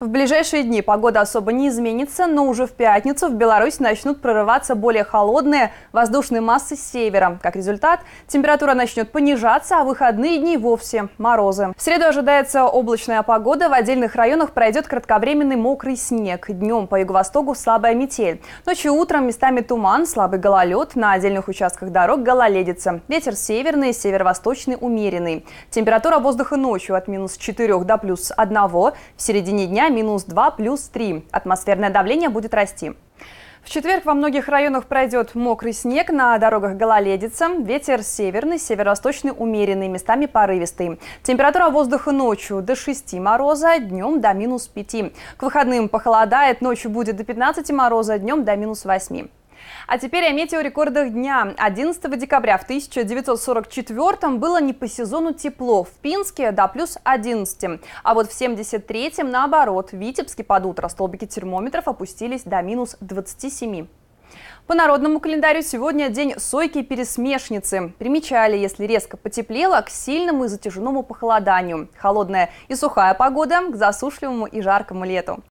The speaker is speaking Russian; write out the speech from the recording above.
В ближайшие дни погода особо не изменится, но уже в пятницу в Беларусь начнут прорываться более холодные воздушные массы с севера. Как результат, температура начнет понижаться, а выходные дни вовсе морозы. В среду ожидается облачная погода, в отдельных районах пройдет кратковременный мокрый снег. Днем по юго-востоку слабая метель. Ночью утром местами туман, слабый гололед, на отдельных участках дорог гололедица. Ветер северный, северо-восточный умеренный. Температура воздуха ночью от минус 4 до плюс 1, в середине дня минус 2, плюс 3. Атмосферное давление будет расти. В четверг во многих районах пройдет мокрый снег, на дорогах гололедица, ветер северный, северо-восточный умеренный, местами порывистый. Температура воздуха ночью до 6 мороза, днем до минус 5. К выходным похолодает, ночью будет до 15 мороза, днем до минус 8. А теперь о метеорекордах дня. 11 декабря в 1944 было не по сезону тепло. В Пинске до плюс 11. А вот в 73-м наоборот. В Витебске под утро столбики термометров опустились до минус 27. По народному календарю сегодня день сойки пересмешницы. Примечали, если резко потеплело, к сильному и затяжному похолоданию. Холодная и сухая погода к засушливому и жаркому лету.